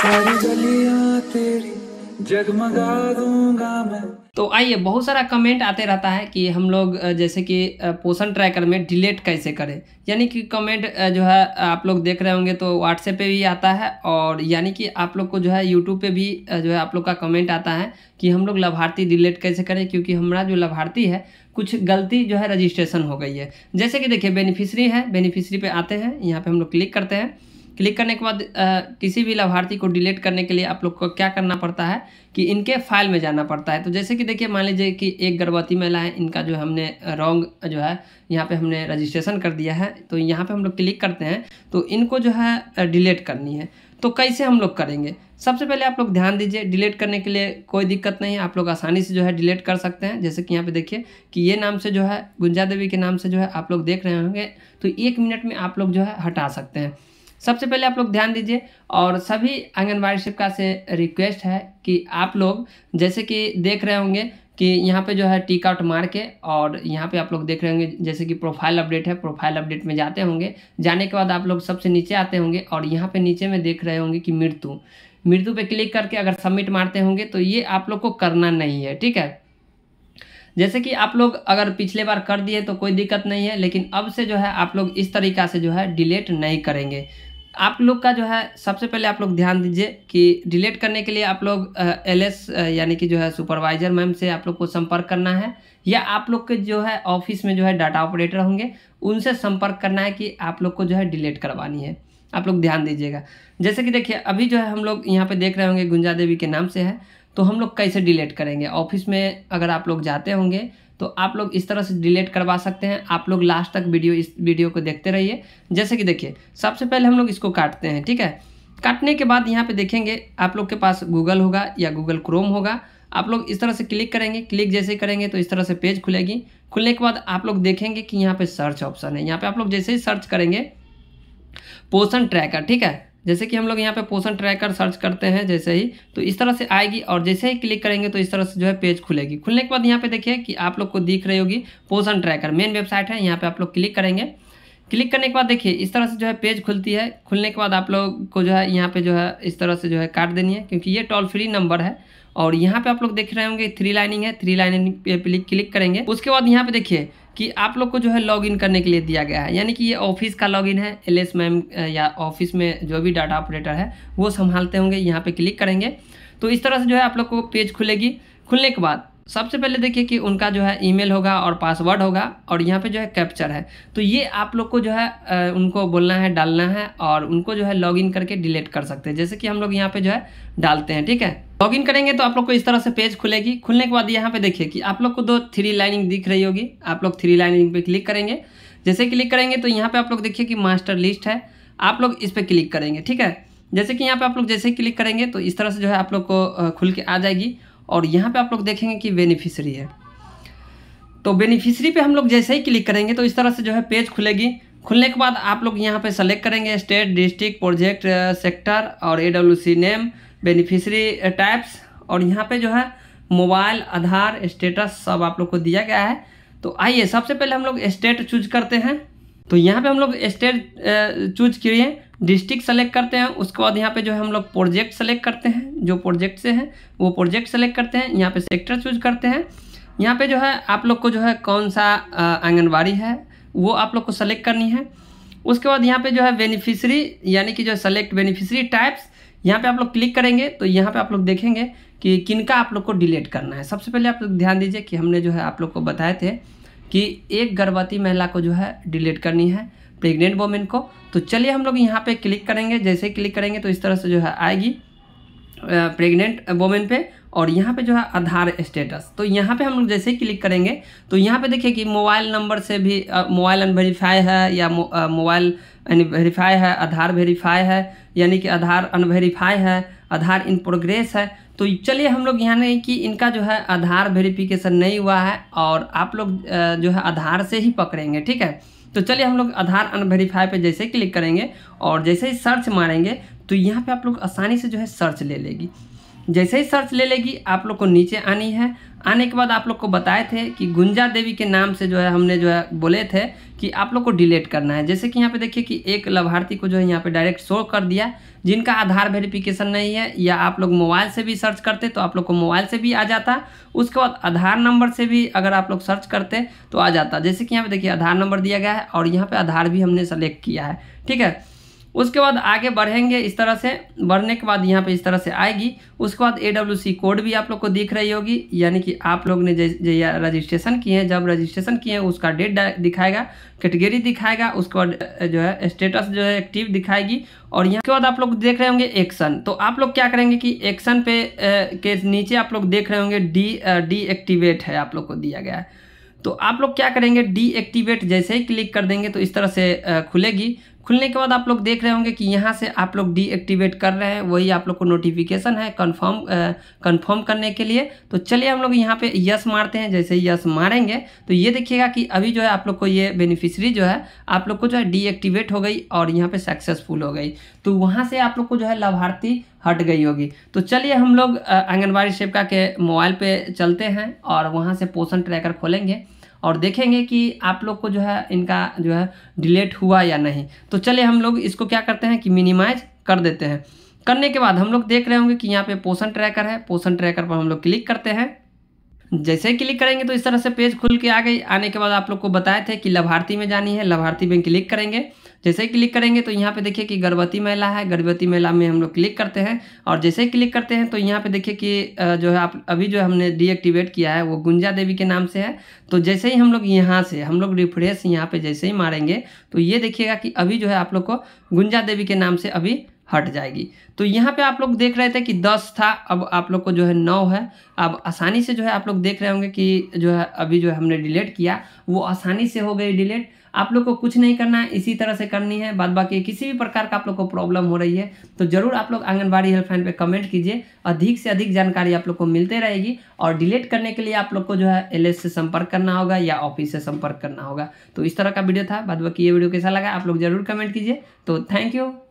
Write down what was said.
सारी गलियां तेरी जगमगा दूंगा मैं तो आइए बहुत सारा कमेंट आते रहता है कि हम लोग जैसे कि पोषण ट्रैकर में डिलीट कैसे करें यानी कि कमेंट जो है आप लोग देख रहे होंगे तो व्हाट्सएप पे भी आता है और यानी कि आप लोग को जो है यूट्यूब पे भी जो है आप लोग का कमेंट आता है कि हम लोग लाभार्थी डिलीट कैसे करें क्योंकि हमारा जो लाभार्थी है कुछ गलती जो है रजिस्ट्रेशन हो गई है जैसे कि देखिए बेनिफिशरी है बेनिफिशरी पर आते हैं यहाँ पर हम लोग क्लिक करते हैं क्लिक करने के बाद किसी भी लाभार्थी को डिलीट करने के लिए आप लोग को क्या करना पड़ता है कि इनके फाइल में जाना पड़ता है तो जैसे कि देखिए मान लीजिए कि एक गर्भवती महिला है इनका जो हमने रॉन्ग जो है यहाँ पे हमने रजिस्ट्रेशन कर दिया है तो यहाँ पे हम लोग क्लिक करते हैं तो इनको जो है डिलीट करनी है तो कैसे हम लोग करेंगे सबसे पहले आप लोग ध्यान दीजिए डिलीट करने के लिए कोई दिक्कत नहीं है आप लोग आसानी से जो है डिलीट कर सकते हैं जैसे कि यहाँ पे देखिए कि ये नाम से जो है गुंजा देवी के नाम से जो है आप लोग देख रहे होंगे तो एक मिनट में आप लोग जो है हटा सकते हैं सबसे पहले आप लोग ध्यान दीजिए और सभी आंगनबाड़ी शिविका से रिक्वेस्ट है कि आप लोग जैसे कि देख रहे होंगे कि यहाँ पे जो है टिक आउट मार के और यहाँ पे आप लोग देख रहे होंगे जैसे कि प्रोफाइल अपडेट है प्रोफाइल अपडेट में जाते होंगे जाने के बाद आप लोग सबसे नीचे आते होंगे और यहाँ पे नीचे में देख रहे होंगे कि मृत्यु मृत्यु पे क्लिक करके अगर सबमिट मारते होंगे तो ये आप लोग को करना नहीं है ठीक है जैसे कि आप लोग अगर पिछले बार कर दिए तो कोई दिक्कत नहीं है लेकिन अब से जो है आप लोग इस तरीका से जो है डिलेट नहीं करेंगे आप लोग का जो है सबसे पहले आप लोग ध्यान दीजिए कि डिलीट करने के लिए आप लोग एल एस यानी कि जो है सुपरवाइजर मैम से आप लोग को संपर्क करना है या आप लोग के जो है ऑफिस में जो है डाटा ऑपरेटर होंगे उनसे संपर्क करना है कि आप लोग को जो है डिलीट करवानी है आप लोग ध्यान दीजिएगा जैसे कि देखिए अभी जो है हम लोग यहाँ पर देख रहे होंगे गुंजा देवी के नाम से है तो हम लोग कैसे डिलीट करेंगे ऑफिस में अगर आप लोग जाते होंगे तो आप लोग इस तरह से डिलीट करवा सकते हैं आप लोग लास्ट तक वीडियो इस वीडियो को देखते रहिए जैसे कि देखिए सबसे पहले हम लोग इसको काटते हैं ठीक है काटने के बाद यहाँ पे देखेंगे आप लोग के पास गूगल होगा या गूगल क्रोम होगा आप लोग इस तरह से क्लिक करेंगे क्लिक जैसे करेंगे तो इस तरह से पेज खुलेगी खुलने के बाद आप लोग देखेंगे कि यहाँ पे सर्च ऑप्शन है यहाँ पे आप लोग जैसे ही सर्च करेंगे पोषण ट्रैकर ठीक है जैसे कि हम लोग यहाँ पे पोषण ट्रैकर सर्च करते हैं जैसे ही तो इस तरह से आएगी और जैसे ही क्लिक करेंगे तो इस तरह से जो है पेज खुलेगी खुलने के बाद यहाँ पे देखिए कि आप लोग को दिख रही होगी पोषण ट्रैकर मेन वेबसाइट है यहाँ पे आप लोग क्लिक करेंगे क्लिक करने के बाद देखिए इस तरह से जो है पेज खुलती है खुलने के बाद आप लोग को जो है यहाँ पे जो है इस तरह से जो है काट देनी है क्योंकि ये टोल फ्री नंबर है और यहाँ पे आप लोग देख रहे होंगे थ्री लाइनिंग है थ्री लाइनिंग पे क्लिक करेंगे उसके बाद यहाँ पे देखिए कि आप लोग को जो है लॉगिन करने के लिए दिया गया है यानी कि ये ऑफिस का लॉगिन है एल एस मैम या ऑफिस में जो भी डाटा ऑपरेटर है वो संभालते होंगे यहाँ पे क्लिक करेंगे तो इस तरह से जो है आप लोग को पेज खुलेगी खुलने के बाद सबसे पहले देखिए कि उनका जो है ईमेल होगा और पासवर्ड होगा और यहाँ पे जो है कैप्चर है तो ये आप लोग को जो है उनको बोलना है डालना है और उनको जो है लॉगिन करके डिलीट कर सकते हैं जैसे कि हम लोग यहाँ पे जो है डालते हैं ठीक है लॉग इन करेंगे तो आप लोग को इस तरह से पेज खुलेगी खुलने के बाद यहाँ पे देखिए कि आप लोग को दो थ्री लाइनिंग दिख रही होगी आप लोग थ्री लाइनिंग पे क्लिक करेंगे जैसे क्लिक करेंगे तो यहाँ पे आप लोग देखिए कि मास्टर लिस्ट है आप लोग इस पर क्लिक करेंगे ठीक है जैसे कि यहाँ पे आप लोग जैसे ही क्लिक करेंगे तो इस तरह से जो है आप लोग को खुल के आ जाएगी और यहाँ पे आप लोग देखेंगे कि बेनिफिशरी है तो बेनिफिशरी पे हम लोग जैसे ही क्लिक करेंगे तो इस तरह से जो है पेज खुलेगी खुलने के बाद आप लोग यहाँ पे सेलेक्ट करेंगे स्टेट डिस्ट्रिक्ट प्रोजेक्ट सेक्टर और ए नेम बेनिफिशरी टाइप्स और यहाँ पे जो है मोबाइल आधार स्टेटस सब आप लोग को दिया गया है तो आइए सबसे पहले हम लोग स्टेट चूज करते हैं तो यहाँ पे हम लोग स्टेट चूज किए डिस्ट्रिक्ट सेलेक्ट करते हैं उसके बाद यहाँ पे जो है हम लोग प्रोजेक्ट सेलेक्ट करते हैं जो प्रोजेक्ट से हैं वो प्रोजेक्ट सेलेक्ट करते हैं यहाँ पे सेक्टर चूज करते हैं यहाँ पे जो है आप लोग को जो है कौन सा आंगनबाड़ी है वो आप लोग को सेलेक्ट करनी है उसके बाद यहाँ पे जो है बेनिफिशरी यानी कि जो है सेलेक्ट बेनिफिशरी टाइप्स यहाँ पे आप लोग क्लिक करेंगे तो यहाँ पे आप लोग देखेंगे कि किन आप लोग को डिलीट करना है सबसे पहले आप लोग ध्यान दीजिए कि हमने जो है आप लोग को बताए थे कि एक गर्भवती महिला को जो है डिलीट करनी है प्रेग्नेंट वोमेन को तो चलिए हम लोग यहाँ पे क्लिक करेंगे जैसे क्लिक करेंगे तो इस तरह से जो है आएगी प्रेग्नेंट वोमेन पे और यहाँ पे जो है आधार स्टेटस तो यहाँ पे हम लोग जैसे ही क्लिक करेंगे तो यहाँ पे देखिए कि मोबाइल नंबर से भी मोबाइल अनवेरीफाई है या मोबाइल वेरीफाई है आधार वेरीफाई है यानी कि आधार अनवेरीफाई है आधार इन प्रोग्रेस है तो चलिए हम लोग यहाँ नहीं कि इनका जो है आधार वेरीफिकेशन नहीं हुआ है और आप लोग जो है आधार से ही पकड़ेंगे ठीक है तो चलिए हम लोग आधार अनवेरीफाई पे जैसे क्लिक करेंगे और जैसे ही सर्च मारेंगे तो यहाँ पे आप लोग आसानी से जो है सर्च ले लेगी जैसे ही सर्च ले लेगी आप लोग को नीचे आनी है आने के बाद आप लोग को बताए थे कि गुंजा देवी के नाम से जो है हमने जो है बोले थे कि आप लोग को डिलीट करना है जैसे कि यहाँ पे देखिए कि एक लाभार्थी को जो है यहाँ पे डायरेक्ट शो कर दिया जिनका आधार वेरिफिकेशन नहीं है या आप लोग मोबाइल से भी सर्च करते तो आप लोग को मोबाइल से भी आ जाता उसके बाद आधार नंबर से भी अगर आप लोग सर्च करते तो आ जाता जैसे कि यहाँ पर देखिए आधार नंबर दिया गया है और यहाँ पर आधार भी हमने सेलेक्ट किया है ठीक है उसके बाद आगे बढ़ेंगे इस तरह से बढ़ने के बाद यहाँ पे इस तरह से आएगी उसके बाद ए कोड भी आप लोग को दिख रही होगी यानी कि आप लोग ने रजिस्ट्रेशन किए हैं जब रजिस्ट्रेशन किए हैं उसका डेट दिखाएगा कैटेगरी दिखाएगा उसके बाद जो है स्टेटस जो है एक्टिव दिखाएगी और यहाँ के बाद आप लोग देख रहे होंगे एक्शन तो आप लोग क्या करेंगे कि एक्शन पे के नीचे आप लोग देख रहे होंगे डी डीएक्टिवेट है आप लोग को दिया गया है तो आप लोग क्या करेंगे डीएक्टिवेट जैसे ही क्लिक कर देंगे तो इस तरह से खुलेगी खुलने के बाद आप लोग देख रहे होंगे कि यहाँ से आप लोग डीएक्टिवेट कर रहे हैं वही आप लोग को नोटिफिकेशन है कंफर्म कंफर्म करने के लिए तो चलिए हम लोग यहाँ पे यस मारते हैं जैसे यस मारेंगे तो ये देखिएगा कि अभी जो है आप लोग को ये बेनिफिशरी जो है आप लोग को जो है डीएक्टिवेट हो गई और यहाँ पर सक्सेसफुल हो गई तो वहाँ से आप लोग को जो है लाभार्थी हट गई होगी तो चलिए हम लोग आंगनबाड़ी सेवका के मोबाइल पर चलते हैं और वहाँ से पोषण ट्रैकर खोलेंगे और देखेंगे कि आप लोग को जो है इनका जो है डिलेट हुआ या नहीं तो चलिए हम लोग इसको क्या करते हैं कि मिनिमाइज कर देते हैं करने के बाद हम लोग देख रहे होंगे कि यहाँ पे पोषण ट्रैकर है पोषण ट्रैकर पर हम लोग क्लिक करते हैं जैसे ही क्लिक करेंगे तो इस तरह से पेज खुल के आ गई आने के बाद आप लोग को बताए थे कि लाभार्थी में जानी है लाभार्थी में क्लिक करेंगे जैसे ही क्लिक करेंगे तो यहाँ पे देखिए कि गर्भवती महिला है गर्भवती महिला में हम लोग क्लिक करते हैं और जैसे ही क्लिक करते हैं तो यहाँ पे देखिए कि जो है आप अभी जो हमने डीएक्टिवेट किया है वो गुंजा देवी के नाम से है तो जैसे ही हम लोग यहाँ से हम लोग रिफ्रेश यहाँ पे जैसे ही मारेंगे तो ये देखिएगा कि अभी जो है आप लोग को गुंजा देवी के नाम से अभी हट जाएगी तो यहाँ पे आप लोग देख रहे थे कि 10 था अब आप लोग को जो है 9 है अब आसानी से जो है आप लोग देख रहे होंगे कि जो है अभी जो है हमने डिलीट किया वो आसानी से हो गई डिलीट आप लोग को कुछ नहीं करना है इसी तरह से करनी है बाद बाकी किसी भी प्रकार का आप लोग को प्रॉब्लम हो रही है तो जरूर आप लोग आंगनबाड़ी हेल्पलाइन पे कमेंट कीजिए अधिक से अधिक जानकारी आप लोग को मिलते रहेगी और डिलीट करने के लिए आप लोग को जो है एल से संपर्क करना होगा या ऑफिस से संपर्क करना होगा तो इस तरह का वीडियो था बाद बाकी ये वीडियो कैसा लगा आप लोग जरूर कमेंट कीजिए तो थैंक यू